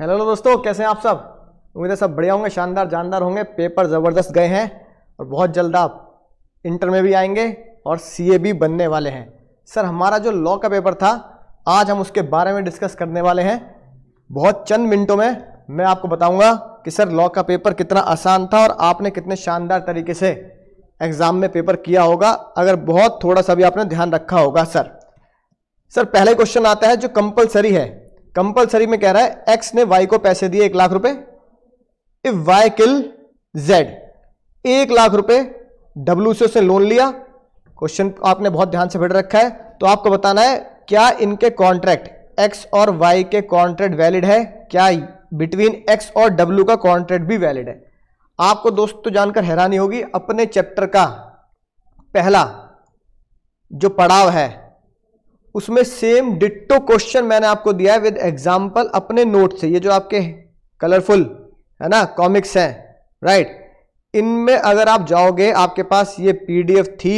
Hello दोस्तों कैसे हैं आप सब उम्मीद है सब बढ़िया होंगे शानदार जानदार होंगे पेपर ज़बरदस्त गए हैं और बहुत जल्द आप इंटर में भी आएंगे और सी भी बनने वाले हैं सर हमारा जो लॉ का पेपर था आज हम उसके बारे में डिस्कस करने वाले हैं बहुत चंद मिनटों में मैं आपको बताऊंगा कि सर लॉ का पेपर कितना आसान था और आपने कितने शानदार तरीके से एग्ज़ाम में पेपर किया होगा अगर बहुत थोड़ा सा भी आपने ध्यान रखा होगा सर सर पहले क्वेश्चन आता है जो कंपलसरी है कंपलसरी में कह रहा है एक्स ने वाई को पैसे दिए एक लाख रुपए इफ वाई किल जेड एक लाख रुपए डब्ल्यू से उसने लोन लिया क्वेश्चन आपने बहुत ध्यान से बैठ रखा है तो आपको बताना है क्या इनके कॉन्ट्रैक्ट एक्स और वाई के कॉन्ट्रैक्ट वैलिड है क्या बिटवीन एक्स और डब्ल्यू का कॉन्ट्रैक्ट भी वैलिड है आपको दोस्तों तो जानकर हैरानी होगी अपने चैप्टर का पहला जो पड़ाव है उसमें सेम डिट्टो क्वेश्चन मैंने आपको दिया है विद एग्जाम्पल अपने नोट से ये जो आपके कलरफुल है ना कॉमिक्स हैं राइट इनमें अगर आप जाओगे आपके पास ये पीडीएफ थी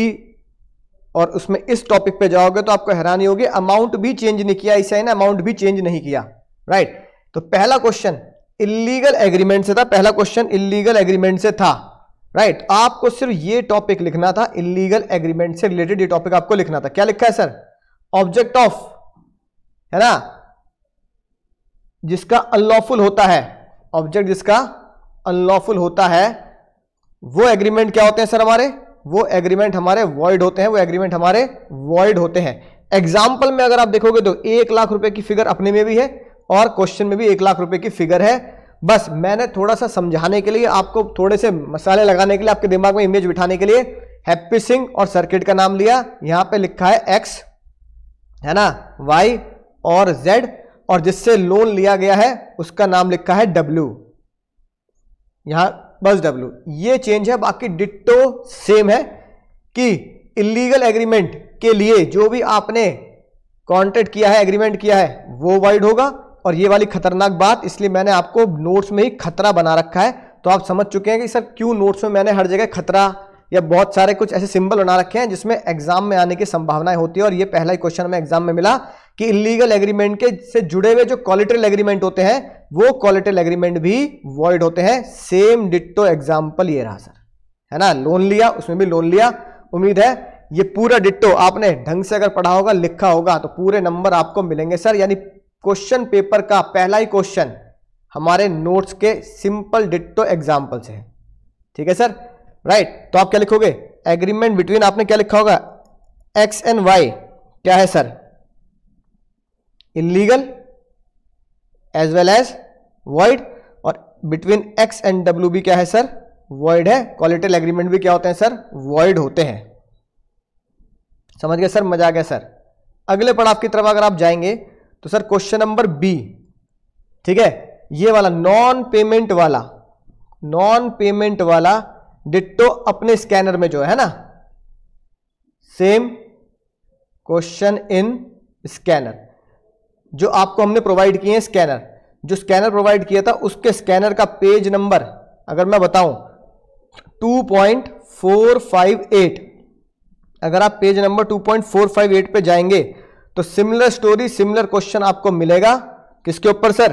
और उसमें इस टॉपिक पे जाओगे तो आपको हैरानी होगी अमाउंट भी चेंज नहीं किया इसे ना अमाउंट भी चेंज नहीं किया राइट तो पहला क्वेश्चन इलीगल एग्रीमेंट से था पहला क्वेश्चन इलीगल एग्रीमेंट से था राइट आपको सिर्फ ये टॉपिक लिखना था इलीगल एग्रीमेंट से रिलेटेड ये टॉपिक आपको लिखना था क्या लिखा है सर ऑब्जेक्ट ऑफ है ना जिसका अनलॉफुल होता है ऑब्जेक्ट जिसका अनलॉफुल होता है वो एग्रीमेंट क्या होते हैं सर हमारे वो एग्रीमेंट हमारे वॉइड होते हैं वो एग्रीमेंट हमारे वॉइड होते हैं एग्जाम्पल में अगर आप देखोगे तो एक लाख रुपए की फिगर अपने में भी है और क्वेश्चन में भी एक लाख रुपए की फिगर है बस मैंने थोड़ा सा समझाने के लिए आपको थोड़े से मसाले लगाने के लिए आपके दिमाग में इमेज बिठाने के लिए हैप्पी सिंह और सर्किट का नाम लिया यहां पे लिखा है एक्स है ना वाई और जेड और जिससे लोन लिया गया है उसका नाम लिखा है डब्ल्यू यहां बस डब्ल्यू ये चेंज है बाकी डिट्टो सेम है कि इलीगल एग्रीमेंट के लिए जो भी आपने कॉन्ट्रेक्ट किया है एग्रीमेंट किया है वो वाइड होगा और ये वाली खतरनाक बात इसलिए मैंने आपको नोट्स में ही खतरा बना रखा है तो आप समझ चुके हैं कि सर क्यों नोट्स में मैंने हर जगह खतरा या बहुत सारे कुछ ऐसे सिंबल बना रखे हैं जिसमें एग्जाम में आने की संभावनाएं होती है और ये पहला ही क्वेश्चन हमें एग्जाम में मिला कि इलीगल एग्रीमेंट के से जुड़े हुए जो क्वालिटल एग्रीमेंट होते हैं वो क्वालिटल एग्रीमेंट भी वॉइड होते हैं सेम डिट्टो एग्जाम्पल ये रहा सर है ना लोन लिया उसमें भी लोन लिया उम्मीद है ये पूरा डिट्टो आपने ढंग से अगर पढ़ा होगा लिखा होगा तो पूरे नंबर आपको मिलेंगे सर यानी क्वेश्चन पेपर का पहला ही क्वेश्चन हमारे नोट्स के सिंपल डिट्टो एग्जाम्पल से है ठीक है सर राइट तो आप क्या लिखोगे एग्रीमेंट बिटवीन आपने क्या लिखा होगा एक्स एंड वाई क्या है sir illegal as well as word और बिटवीन एक्स एंड डब्ल्यू भी क्या है सर वर्ड है क्वालिटल एग्रीमेंट भी क्या होते हैं सर वर्ड होते हैं समझ गए सर मजा आ गया सर अगले पड़ाव की तरफ अगर आप जाएंगे तो सर क्वेश्चन नंबर बी ठीक है ये वाला नॉन पेमेंट वाला नॉन पेमेंट वाला डिट्टो अपने स्कैनर में जो है ना सेम क्वेश्चन इन स्कैनर जो आपको हमने प्रोवाइड किए हैं स्कैनर जो स्कैनर प्रोवाइड किया था उसके स्कैनर का पेज नंबर अगर मैं बताऊं 2.458 अगर आप पेज नंबर 2.458 पे जाएंगे तो सिमिलर स्टोरी सिमिलर क्वेश्चन आपको मिलेगा किसके ऊपर sir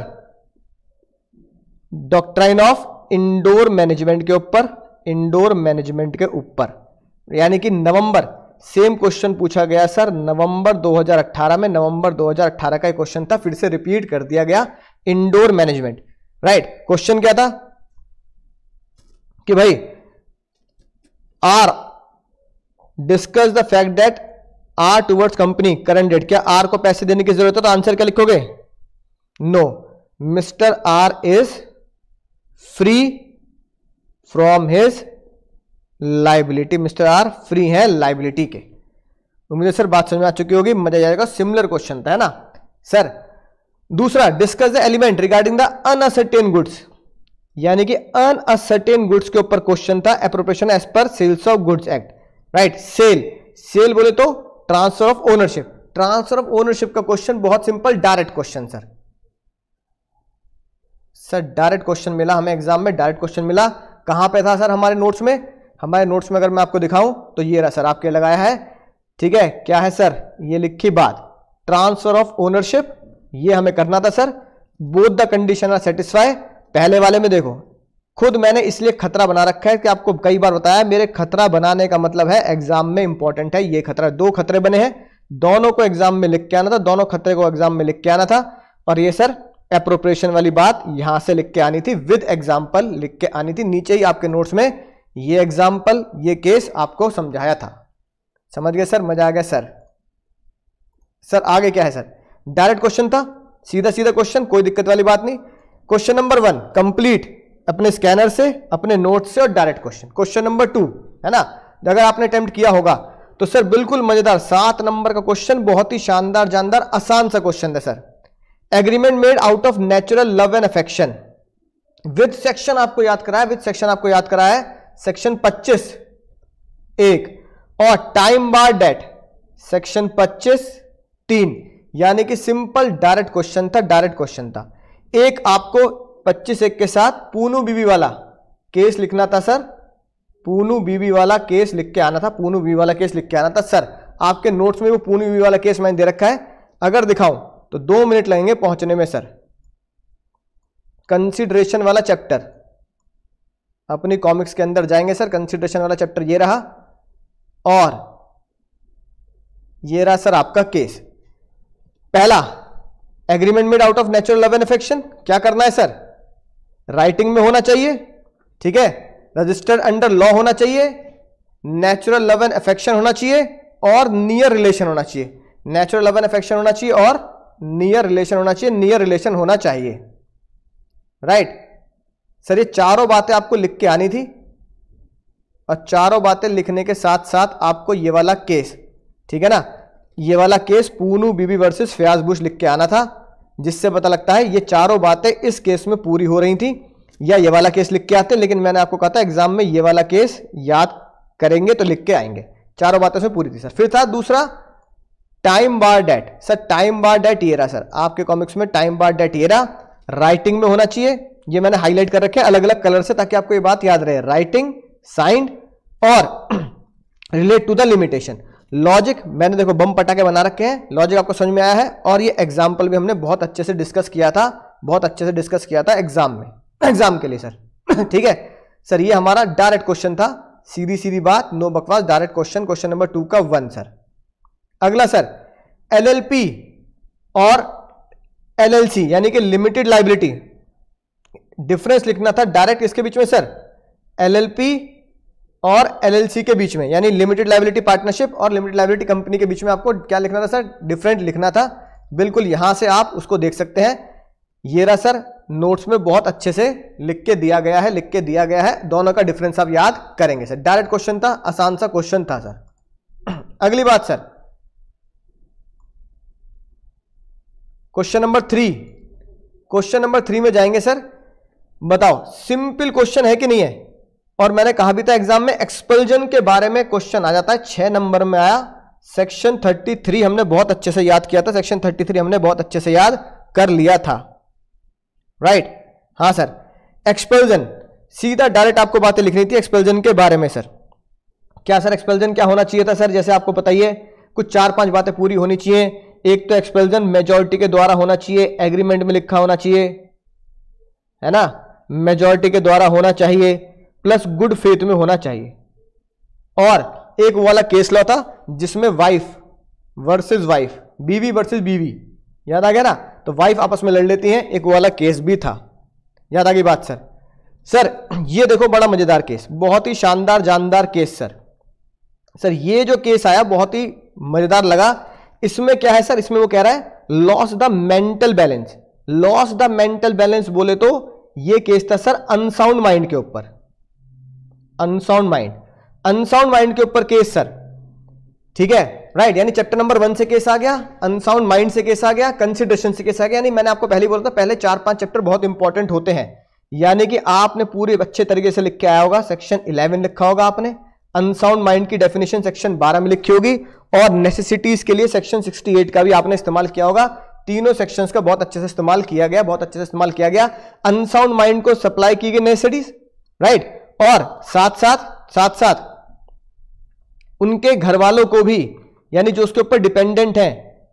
doctrine of indoor management के ऊपर इंडोर मैनेजमेंट के ऊपर यानी कि नवंबर सेम क्वेश्चन पूछा गया सर नवंबर 2018 में नवंबर 2018 का क्वेश्चन था फिर से रिपीट कर दिया गया इंडोर मैनेजमेंट राइट क्वेश्चन क्या था कि भाई R discuss the fact that R towards company current date क्या आर को पैसे देने की जरूरत है तो आंसर क्या लिखोगे no Mister R is free from his liability Mister R free हैं लाइबिलिटी के उम्मीद है सर बात समझ में आ चुकी होगी मजा जाएगा सिमिलर क्वेश्चन था है ना सर दूसरा discuss the element regarding the unascertained goods यानी कि अनअसर्टेन गुड्स के ऊपर क्वेश्चन था appropriation as per sales of goods act right sale sale बोले तो transfer of ownership transfer of ownership का क्वेश्चन बहुत simple direct question sir sir direct question मिला हमें एग्जाम में डायरेक्ट क्वेश्चन मिला कहाँ पे था सर हमारे नोट्स में हमारे नोट्स में अगर मैं आपको दिखाऊं तो ये रहा सर आपके लगाया है ठीक है क्या है सर ये लिखी बात ट्रांसफर ऑफ ओनरशिप ये हमें करना था sir both the condition are satisfy पहले वाले में देखो खुद मैंने इसलिए खतरा बना रखा है कि आपको कई बार बताया मेरे खतरा बनाने का मतलब है एग्जाम में इंपॉर्टेंट है ये खतरा दो खतरे बने हैं दोनों को एग्जाम में लिख के आना था दोनों खतरे को एग्जाम में लिख के आना था और ये सर अप्रोप्रिएशन वाली बात यहां से लिख के आनी थी विद एग्जाम्पल लिख के आनी थी नीचे ही आपके नोट्स में ये एग्जाम्पल ये केस आपको समझाया था समझ गए सर मजा आ गया सर सर आगे क्या है सर डायरेक्ट क्वेश्चन था सीधा सीधा क्वेश्चन कोई दिक्कत वाली बात नहीं क्वेश्चन नंबर वन कंप्लीट अपने स्कैनर से अपने नोट से और direct question question number two है ना अगर आपने अटेम्प्ट किया होगा तो सर बिल्कुल मजेदार सात नंबर का क्वेश्चन बहुत ही शानदार जानदार आसान सा क्वेश्चन है sir agreement made out of natural love and affection with section आपको याद कराया विद सेक्शन आपको याद कराया सेक्शन 25 एक और टाइम बार डेट सेक्शन 25 तीन यानी कि सिंपल डायरेक्ट क्वेश्चन था डायरेक्ट क्वेश्चन था एक आपको 25 एक के साथ पूनू बीबी वाला केस लिखना था सर पूनू बीबी वाला केस लिख के आना था पूनू बीबी वाला केस लिख के आना था सर आपके नोट्स में वो पूनू बीबी वाला केस मैंने दे रखा है अगर दिखाऊं तो दो मिनट लगेंगे पहुंचने में सर कंसिडरेशन वाला चैप्टर अपनी कॉमिक्स के अंदर जाएंगे सर कंसिडरेशन वाला चैप्टर ये रहा और ये रहा सर आपका केस पहला agreement made out of natural love and affection क्या करना है सर राइटिंग में होना चाहिए ठीक है रजिस्टर्ड अंडर लॉ होना चाहिए नेचुरल लव एंड अफेक्शन होना चाहिए और नियर रिलेशन होना चाहिए नेचुरल लव एंड अफेक्शन होना चाहिए और नियर रिलेशन होना चाहिए नियर रिलेशन होना चाहिए राइट सर ये चारों बातें आपको लिख के आनी थी और चारों बातें लिखने के साथ साथ आपको ये वाला केस ठीक है ना ये वाला केस पूनू बीबी वर्सेस फयाज बुश लिख के आना था जिससे पता लगता है ये चारों बातें इस केस में पूरी हो रही थी या ये वाला केस लिख के आते लेकिन मैंने आपको कहा था एग्जाम में ये वाला केस याद करेंगे तो लिख के आएंगे चारों बातें से पूरी थी सर फिर था दूसरा time bar debt sir time bar debt ये रहा सर आपके कॉमिक्स में टाइम बार डेट ये रहा राइटिंग में होना चाहिए ये मैंने हाईलाइट कर रखे अलग अलग कलर से ताकि आपको ये बात याद रहे राइटिंग साइंड और relate to the limitation logic मैंने देखो बम पटाखे बना रखे हैं लॉजिक आपको समझ में आया है और ये एग्जाम्पल भी हमने बहुत अच्छे से डिस्कस किया था बहुत अच्छे से डिस्कस किया था एग्जाम में एग्जाम के लिए सर ठीक है सर ये हमारा डायरेक्ट क्वेश्चन था सीधी सीधी बात नो बकवास direct question question number two का वन सर अगला सर एलएलपी और एलएलसी यानी कि लिमिटेड लाइबिलिटी डिफरेंस लिखना था डायरेक्ट इसके बीच में सर एलएलपी और एलएलसी के बीच में यानी लिमिटेड लाइबिलिटी पार्टनरशिप और लिमिटेड लाइबिलिटी कंपनी के बीच में आपको क्या लिखना था सर डिफरेंट लिखना था बिल्कुल यहां से आप उसको देख सकते हैं ये रहा सर नोट्स में बहुत अच्छे से लिख के दिया गया है लिख के दिया गया है दोनों का डिफरेंस आप याद करेंगे सर डायरेक्ट क्वेश्चन था आसान सा क्वेश्चन था सर अगली बात sir question number three question number three में जाएंगे सर बताओ सिंपल क्वेश्चन है कि नहीं है और मैंने कहा भी था एग्जाम में एक्सपल्जन के बारे में क्वेश्चन आ जाता है छह नंबर में आया सेक्शन 33 हमने बहुत अच्छे से याद किया था सेक्शन 33 हमने बहुत अच्छे से याद कर लिया था राइट right? हाँ सर एक्सपल्जन सीधा डायरेक्ट आपको बातें लिखनी थी एक्सपल्जन के बारे में सर क्या सर एक्सपल्जन क्या होना चाहिए था सर जैसे आपको बताइए कुछ चार पांच बातें पूरी होनी चाहिए एक तो एक्सपेल्जन मेजोरिटी के द्वारा होना चाहिए एग्रीमेंट में लिखा होना चाहिए है ना मेजोरिटी के द्वारा होना चाहिए प्लस गुड फेथ में होना चाहिए और एक वाला केस लॉ था जिसमें वाइफ वर्सेस वाइफ बीवी वर्सेस बीवी याद आ गया ना तो वाइफ आपस में लड़ लेती हैं एक वाला केस भी था याद आ गई बात सर सर ये देखो बड़ा मज़ेदार केस बहुत ही शानदार जानदार केस सर सर ये जो केस आया बहुत ही मज़ेदार लगा इसमें क्या है सर इसमें वो कह रहा है loss the mental balance loss the mental balance बोले तो ये केस था सर अनसाउंड माइंड के ऊपर अनसाउंड माइंड अनसाउंड माइंड के ऊपर केस सर ठीक है राइट यानी चैप्टर नंबर वन से केस आ गया अनसाउंड माइंड से केस आ गया कंसिडरेशन से केस आ गया यानी मैंने आपको पहले बोला था पहले चार पांच चैप्टर बहुत इंपॉर्टेंट होते हैं यानी कि आपने पूरे अच्छे तरीके से लिख के आया होगा सेक्शन इलेवन लिखा होगा आपने अनसाउंड माइंड की डेफिनेशन सेक्शन 12 में लिखी होगी और नेसेसिटीज के लिए सेक्शन 68 का भी आपने इस्तेमाल किया होगा तीनों सेक्शंस का बहुत अच्छे से इस्तेमाल किया गया बहुत अच्छे से इस्तेमाल किया गया अनसाउंड माइंड को सप्लाई की गई नेसेसिटीज राइट और साथ साथ साथ साथ उनके घर वालों को भी यानी जो उसके ऊपर डिपेंडेंट हैं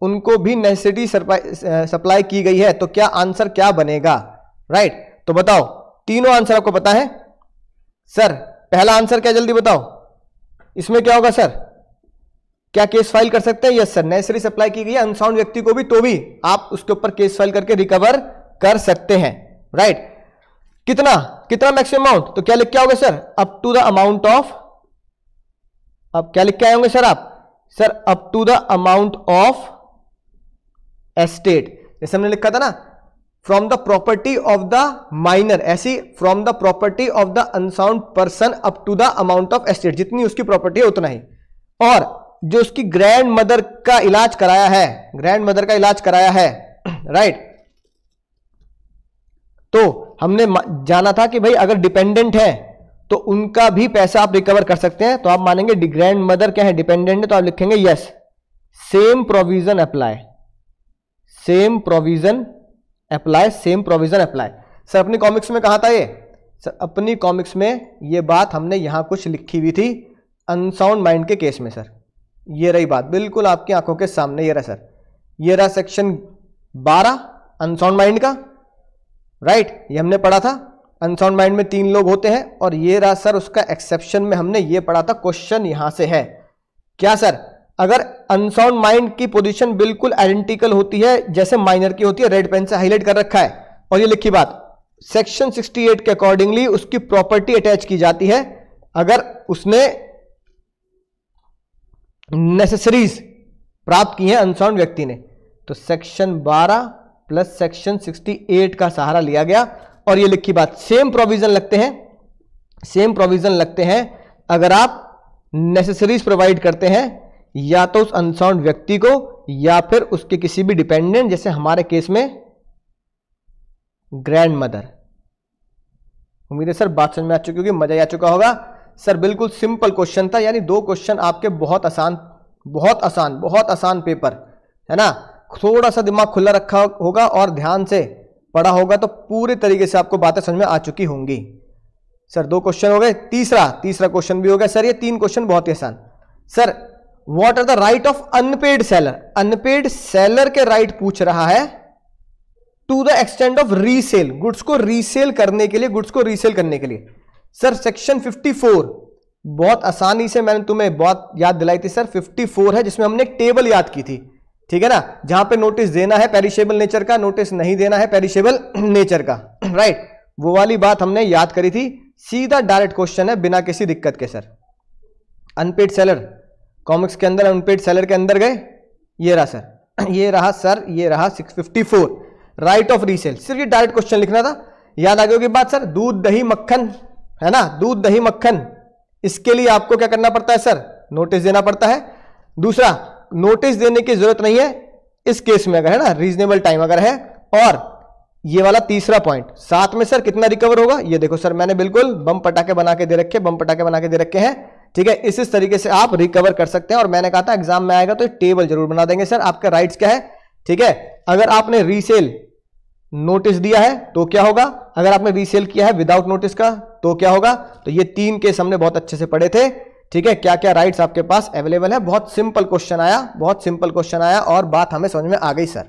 उनको भी नेसेसिटी सप्लाई की गई है तो क्या आंसर क्या बनेगा राइट right? तो बताओ तीनों आंसर आपको पता है सर पहला आंसर क्या जल्दी बताओ इसमें क्या होगा सर क्या केस फाइल कर सकते हैं यस सर नेसरी सप्लाई की गई अनसाउंड व्यक्ति को भी तो भी आप उसके ऊपर केस फाइल करके रिकवर कर सकते हैं राइट right? कितना कितना मैक्सिमम अमाउंट तो क्या लिख के आओगे sir up to the amount of अब क्या लिख के आए होंगे सर आप sir up to the amount of estate जैसे हमने लिखा था ना from the property of the minor ऐसी from the property of the unsound person up to the amount of estate जितनी उसकी प्रॉपर्टी है उतना ही और जो उसकी ग्रैंड मदर का इलाज कराया है ग्रैंड मदर का इलाज कराया है राइट तो हमने जाना था कि भाई अगर डिपेंडेंट है तो उनका भी पैसा आप रिकवर कर सकते हैं तो आप मानेंगे ग्रैंड मदर क्या है डिपेंडेंट है तो आप लिखेंगे yes same provision apply same provision apply same provision apply sir अपनी कॉमिक्स में कहा था ये सर अपनी कॉमिक्स में ये बात हमने यहाँ कुछ लिखी हुई थी अनसाउंड माइंड के केस में सर ये रही बात बिल्कुल आपकी आंखों के सामने ये रहा सर ये रहा सेक्शन 12 अनसाउंड माइंड का राइट ये हमने पढ़ा था अनसाउंड माइंड में तीन लोग होते हैं और ये रहा सर उसका एक्सेप्शन में हमने ये पढ़ा था क्वेश्चन यहाँ से है क्या सर अगर अनसाउंड माइंड की पोजीशन बिल्कुल आइडेंटिकल होती है जैसे माइनर की होती है रेड पेन से हाईलाइट कर रखा है और ये लिखी बात सेक्शन 68 के अकॉर्डिंगली उसकी प्रॉपर्टी अटैच की जाती है अगर उसने नेसेसरीज प्राप्त की है अनसाउंड व्यक्ति ने तो सेक्शन 12 प्लस सेक्शन 68 का सहारा लिया गया और ये लिखी बात सेम प्रोविजन लगते हैं सेम प्रोविजन लगते हैं अगर आप नेसेसरीज प्रोवाइड करते हैं या तो उस अनसाउंड व्यक्ति को या फिर उसके किसी भी डिपेंडेंट जैसे हमारे केस में ग्रैंड मदर उम्मीद है सर बात समझ में आ चुकी होगी मजा आ चुका होगा सर बिल्कुल सिंपल क्वेश्चन था यानी दो क्वेश्चन आपके बहुत आसान बहुत आसान बहुत आसान पेपर है ना थोड़ा सा दिमाग खुला रखा होगा और ध्यान से पढ़ा होगा तो पूरे तरीके से आपको बातें समझ में आ चुकी होंगी सर दो क्वेश्चन हो गए तीसरा तीसरा क्वेश्चन भी हो गया सर ये तीन क्वेश्चन बहुत ही आसान sir what are the right of unpaid seller unpaid seller के राइट right पूछ रहा है to the extent of resale goods को रीसेल करने के लिए गुड्स को रीसेल करने के लिए सर सेक्शन 54 बहुत आसानी से मैंने तुम्हें बहुत याद दिलाई थी सर 54 है जिसमें हमने एक टेबल याद की थी ठीक है ना जहां पे नोटिस देना है पेरिशेबल नेचर का नोटिस नहीं देना है पेरिशेबल नेचर का राइट वो वाली बात हमने याद करी थी सीधा डायरेक्ट क्वेश्चन है बिना किसी दिक्कत के सर अनपेड सेलर कॉमिक्स के अंदर अनपेड सेलर के अंदर गए ये रहा सर ये रहा सर ये रहा 654 राइट ऑफ रीसेल सिर्फ ये डायरेक्ट क्वेश्चन लिखना था याद आ गया होगी बात सर दूध दही मक्खन है ना दूध दही मक्खन इसके लिए आपको क्या करना पड़ता है सर नोटिस देना पड़ता है दूसरा नोटिस देने की जरूरत नहीं है इस केस में अगर है ना रीजनेबल टाइम अगर है और ये वाला तीसरा पॉइंट साथ में सर कितना रिकवर होगा ये देखो सर मैंने बिल्कुल बम पटाखे बना के दे रखे बम पटाखे बना के दे रखे हैं ठीक है इस इस तरीके से आप रिकवर कर सकते हैं और मैंने कहा था एग्जाम में आएगा तो टेबल जरूर बना देंगे सर आपका राइट्स क्या है ठीक है अगर आपने रीसेल नोटिस दिया है तो क्या होगा अगर आपने रीसेल किया है विदाउट नोटिस का तो क्या होगा तो ये तीन केस हमने बहुत अच्छे से पढ़े थे ठीक है क्या क्या राइट्स आपके पास अवेलेबल है बहुत सिंपल क्वेश्चन आया बहुत सिंपल क्वेश्चन आया और बात हमें समझ में आ गई सर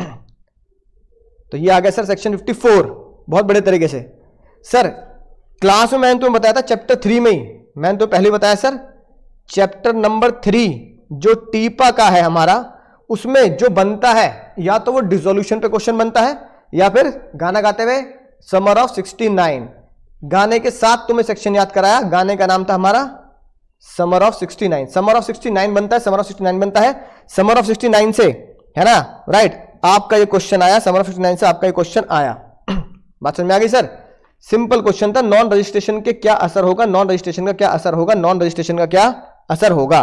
तो ये आ गया सर सेक्शन 54 बहुत बड़े तरीके से सर क्लास में मैंने तुम्हें बताया था चैप्टर थ्री में ही मैंने तो पहले बताया सर चैप्टर नंबर थ्री जो टीपा का है हमारा उसमें जो बनता है या तो वो डिजोल्यूशन पे क्वेश्चन बनता है या फिर गाना गाते हुए समर ऑफ 69 गाने के साथ तुम्हें सेक्शन याद कराया गाने का नाम था हमारा समर ऑफ 69 समर ऑफ 69 बनता है समर ऑफ 69 बनता है समर ऑफ 69 से है ना राइट आपका ये क्वेश्चन आया समर ऑफ 69 से आपका ये क्वेश्चन आया बात समझ में आ गई सर सिंपल क्वेश्चन था नॉन रजिस्ट्रेशन के क्या असर होगा नॉन रजिस्ट्रेशन का क्या असर होगा नॉन रजिस्ट्रेशन का क्या असर होगा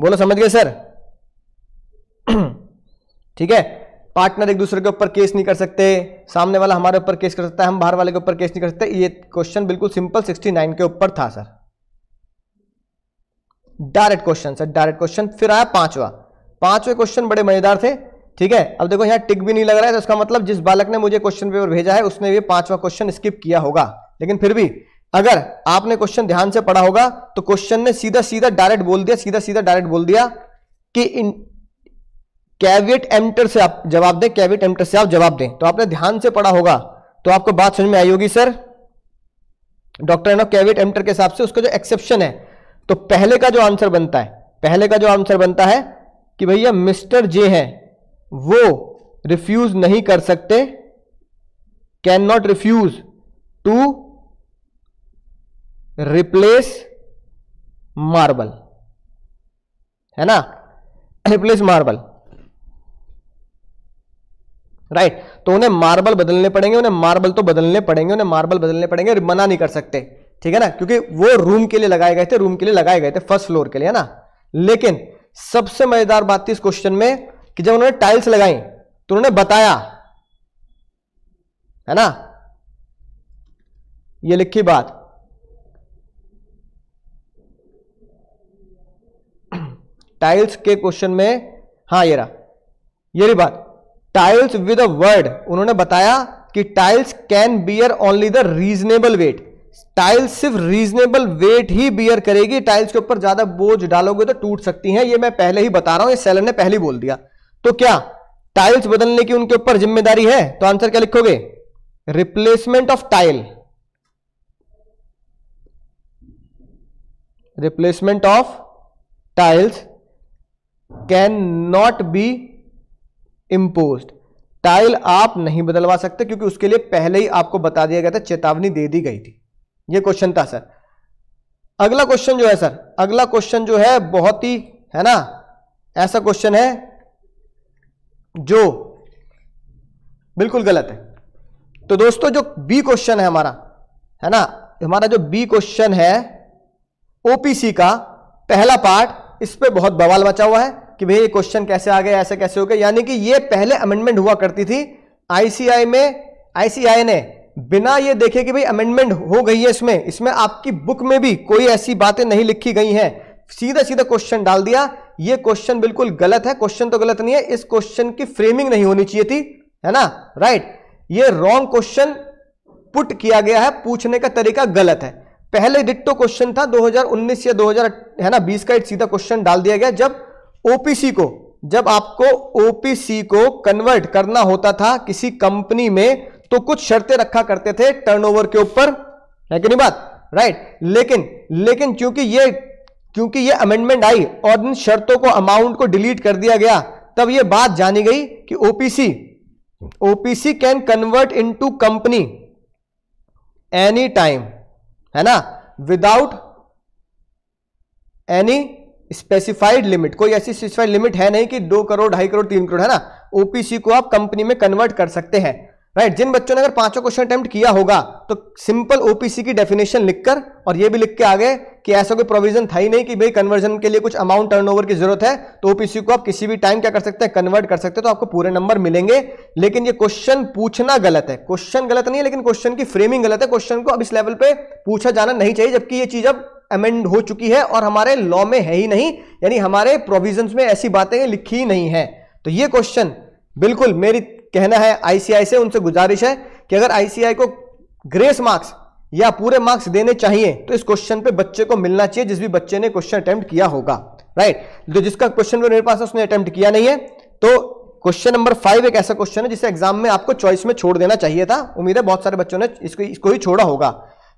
बोलो समझ गए सर ठीक है पार्टनर एक दूसरे के ऊपर केस नहीं कर सकते सामने वाला हमारे ऊपर केस कर सकता है हम बाहर वाले के ऊपर केस नहीं कर सकते ये क्वेश्चन बिल्कुल सिंपल 69 के ऊपर था sir direct question sir direct question फिर आया पांचवा पांचवे क्वेश्चन बड़े मजेदार थे ठीक है अब देखो यहाँ टिक भी नहीं लग रहा है तो इसका मतलब जिस बालक ने मुझे क्वेश्चन पेपर भेजा है उसने भी पांचवा क्वेश्चन स्किप किया होगा लेकिन फिर भी अगर आपने क्वेश्चन ध्यान से पढ़ा होगा तो क्वेश्चन ने सीधा सीधा डायरेक्ट बोल दिया सीधा सीधा डायरेक्ट बोल दिया कि इन कैविट एमटर से आप जवाब दें कैविट एम्टर से आप जवाब दें तो आपने ध्यान से पढ़ा होगा तो आपको बात समझ में आई होगी sir doctor and caveat emptor के हिसाब से उसका जो एक्सेप्शन है तो पहले का जो आंसर बनता है पहले का जो आंसर बनता है कि भैया मिस्टर जे है वो रिफ्यूज नहीं कर सकते can not refuse to replace marble है ना रिप्लेस मार्बल राइट तो उन्हें मार्बल बदलने पड़ेंगे उन्हें मार्बल तो बदलने पड़ेंगे उन्हें मार्बल बदलने पड़ेंगे मना नहीं कर सकते ठीक है ना क्योंकि वो रूम के लिए लगाए गए थे रूम के लिए लगाए गए थे फर्स्ट फ्लोर के लिए है ना लेकिन सबसे मजेदार बात थी इस क्वेश्चन में कि जब उन्होंने टाइल्स लगाई तो उन्होंने बताया है ना ये लिखी बात टाइल्स के क्वेश्चन में हाँ ये रहा ये रही बात टाइल्स विद अ वर्ड उन्होंने बताया कि tiles can bear only the reasonable weight tiles सिर्फ रीजनेबल वेट ही बियर करेगी टाइल्स के ऊपर ज्यादा बोझ डालोगे तो टूट सकती हैं ये मैं पहले ही बता रहा हूं ये सेलर ने पहले ही बोल दिया तो क्या टाइल्स बदलने की उनके ऊपर जिम्मेदारी है तो आंसर क्या लिखोगे replacement of tile replacement of tiles can not be impose tile आप नहीं बदलवा सकते क्योंकि उसके लिए पहले ही आपको बता दिया गया था चेतावनी दे दी गई थी ये क्वेश्चन था सर अगला क्वेश्चन जो है सर अगला क्वेश्चन जो है बहुत ही है ना ऐसा क्वेश्चन है जो बिल्कुल गलत है तो दोस्तों जो बी क्वेश्चन है हमारा है ना हमारा जो बी क्वेश्चन है ओपीसी का पहला पार्ट इस पर बहुत बवाल मचा हुआ है कि भाई ये क्वेश्चन कैसे आ गया ऐसे कैसे हो गया यानी कि ये पहले अमेंडमेंट हुआ करती थी आईसीआई में आईसीआई ने बिना ये देखे कि भाई अमेंडमेंट हो गई है इसमें इसमें आपकी बुक में भी कोई ऐसी बातें नहीं लिखी गई हैं सीधा सीधा क्वेश्चन डाल दिया यह क्वेश्चन बिल्कुल गलत है क्वेश्चन तो गलत नहीं है इस क्वेश्चन की फ्रेमिंग नहीं होनी चाहिए थी है ना राइट ये रॉन्ग क्वेश्चन पुट किया गया है पूछने का तरीका गलत है पहले डिट्टो क्वेश्चन था 2019 या 2000 है ना 20 का एक सीधा क्वेश्चन डाल दिया गया जब ओपीसी को जब आपको ओपीसी को कन्वर्ट करना होता था किसी कंपनी में तो कुछ शर्तें रखा करते थे टर्नओवर के ऊपर है कि नहीं बात राइट लेकिन लेकिन क्योंकि ये क्योंकि ये अमेंडमेंट आई और इन शर्तों को अमाउंट को डिलीट कर दिया गया तब ये बात जानी गई कि OPC OPC can convert into company any time है ना विदाउट एनी स्पेसिफाइड लिमिट कोई ऐसी स्पेसिफाइड लिमिट है नहीं कि दो करोड़ ढाई करोड़ तीन करोड़ है ना ओपीसी को आप कंपनी में कन्वर्ट कर सकते हैं राइट right, जिन बच्चों ने अगर पांचों क्वेश्चन अटेम्प्ट किया होगा तो सिंपल ओपीसी की डेफिनेशन लिखकर और ये भी लिख के आ गए कि ऐसा कोई प्रोविजन था ही नहीं कि भाई कन्वर्जन के लिए कुछ अमाउंट टर्नओवर की जरूरत है तो ओपीसी को आप किसी भी टाइम क्या कर सकते हैं कन्वर्ट कर सकते हैं तो आपको पूरे नंबर मिलेंगे लेकिन ये क्वेश्चन पूछना गलत है क्वेश्चन गलत नहीं है लेकिन क्वेश्चन की फ्रेमिंग गलत है क्वेश्चन को अब इस लेवल पे पूछा जाना नहीं चाहिए जबकि ये चीज अब अमेंड हो चुकी है और हमारे लॉ में है ही नहीं यानी हमारे प्रोविजन में ऐसी बातें लिखी ही नहीं है तो ये क्वेश्चन बिल्कुल मेरी कहना है आईसीआई से उनसे गुजारिश है कि अगर आईसीआई को ग्रेस मार्क्स या पूरे मार्क्स देने चाहिए तो इस क्वेश्चन पे बच्चे को मिलना चाहिए जिस भी बच्चे ने क्वेश्चन अटेम्प्ट किया होगा राइट जो तो जिसका क्वेश्चन मेरे पास उसने अटेम्प्ट किया नहीं है तो क्वेश्चन नंबर फाइव एक ऐसा क्वेश्चन है जिसे एग्जाम में आपको चॉइस में छोड़ देना चाहिए था उम्मीद है बहुत सारे बच्चों ने इसको इसको ही छोड़ा होगा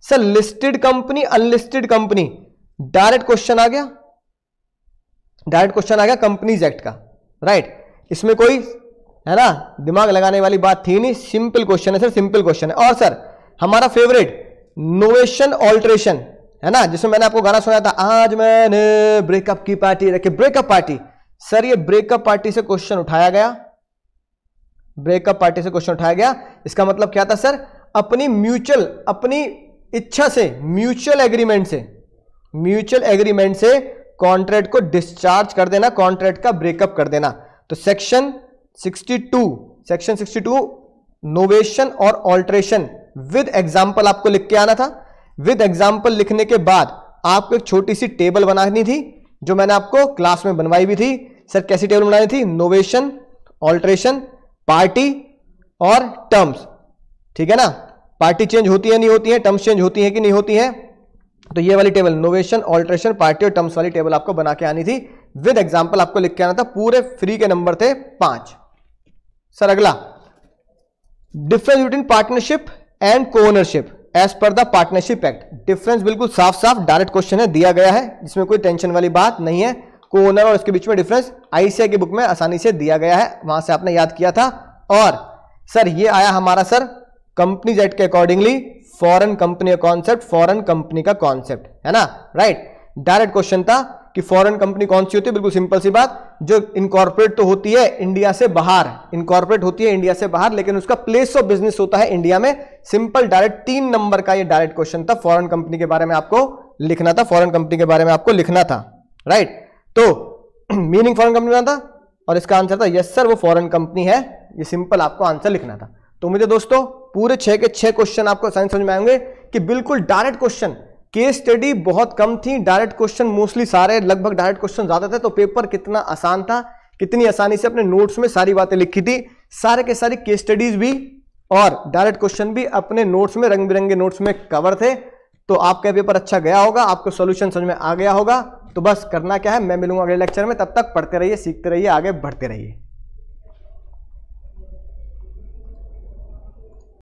sir listed company unlisted company direct question आ गया डायरेक्ट क्वेश्चन आ गया कंपनीज एक्ट का राइट right? इसमें कोई है ना दिमाग लगाने वाली बात थी नहीं सिंपल क्वेश्चन है सर सिंपल क्वेश्चन है और सर हमारा फेवरेट नोवेशन ऑल्ट्रेशन है ना जिसमें मैंने आपको गाना सुनाया था आज मैंने ब्रेकअप की पार्टी रखी ब्रेकअप पार्टी सर ये ब्रेकअप पार्टी से क्वेश्चन उठाया गया ब्रेकअप पार्टी से क्वेश्चन उठाया गया इसका मतलब क्या था सर अपनी म्यूचुअल अपनी इच्छा से म्यूचुअल एग्रीमेंट से म्यूचुअल एग्रीमेंट से कॉन्ट्रैक्ट को डिस्चार्ज कर देना कॉन्ट्रैक्ट का ब्रेकअप कर देना तो सेक्शन 62 सेक्शन 62 नोवेशन और ऑल्ट्रेशन विद एग्जाम्पल आपको लिख के आना था विद एग्जाम्पल लिखने के बाद आपको एक छोटी सी टेबल बनानी थी जो मैंने आपको क्लास में बनवाई भी थी सर कैसी टेबल बनानी थी नोवेशन ऑल्ट्रेशन पार्टी और टर्म्स ठीक है ना पार्टी चेंज होती है नहीं होती है टर्म्स चेंज होती है कि नहीं होती है तो ये वाली टेबल नोवेशन ऑल्ट्रेशन पार्टी और टर्म्स वाली टेबल आपको बना के आनी थी विद एग्जाम्पल आपको लिख के आना था पूरे फ्री के नंबर थे पांच सर अगला difference between partnership and co ownership as per the partnership act difference बिल्कुल साफ साफ डायरेक्ट क्वेश्चन है दिया गया है जिसमें कोई टेंशन वाली बात नहीं है को ओनर और इसके बीच में डिफरेंस आईसीआई की बुक में आसानी से दिया गया है वहां से आपने याद किया था और सर ये आया हमारा सर कंपनीज एक्ट के अकॉर्डिंगली फॉरन कंपनी का कॉन्सेप्ट फॉरन कंपनी का कॉन्सेप्ट है ना राइट डायरेक्ट क्वेश्चन था कि फॉरेन कंपनी कौन सी होती है बिल्कुल सिंपल सी बात जो इनकॉर्पोरेट तो होती है इंडिया से बाहर इनकॉर्पोरेट होती है इंडिया से बाहर लेकिन उसका प्लेस ऑफ बिजनेस होता है इंडिया में सिंपल डायरेक्ट तीन नंबर का ये डायरेक्ट क्वेश्चन था फॉरेन कंपनी के बारे में आपको लिखना था फॉरेन कंपनी के बारे में आपको लिखना था राइट तो मीनिंग फॉरन कंपनी बना था और इसका आंसर था यस सर वो फॉरन कंपनी है ये सिंपल आपको आंसर लिखना था तो मुझे दोस्तों पूरे छह के छह क्वेश्चन आपको साइंस समझ में आएंगे कि बिल्कुल डायरेक्ट क्वेश्चन केस स्टडी बहुत कम थी डायरेक्ट क्वेश्चन मोस्टली सारे लगभग डायरेक्ट क्वेश्चन ज्यादा थे तो पेपर कितना आसान था कितनी आसानी से अपने नोट्स में सारी बातें लिखी थी सारे के सारे केस स्टडीज भी और डायरेक्ट क्वेश्चन भी अपने नोट्स में रंग बिरंगे नोट्स में कवर थे तो आपका पेपर अच्छा गया होगा आपको सोल्यूशन समझ में आ गया होगा तो बस करना क्या है मैं मिलूंगा अगले लेक्चर में तब तक पढ़ते रहिए सीखते रहिए आगे बढ़ते रहिए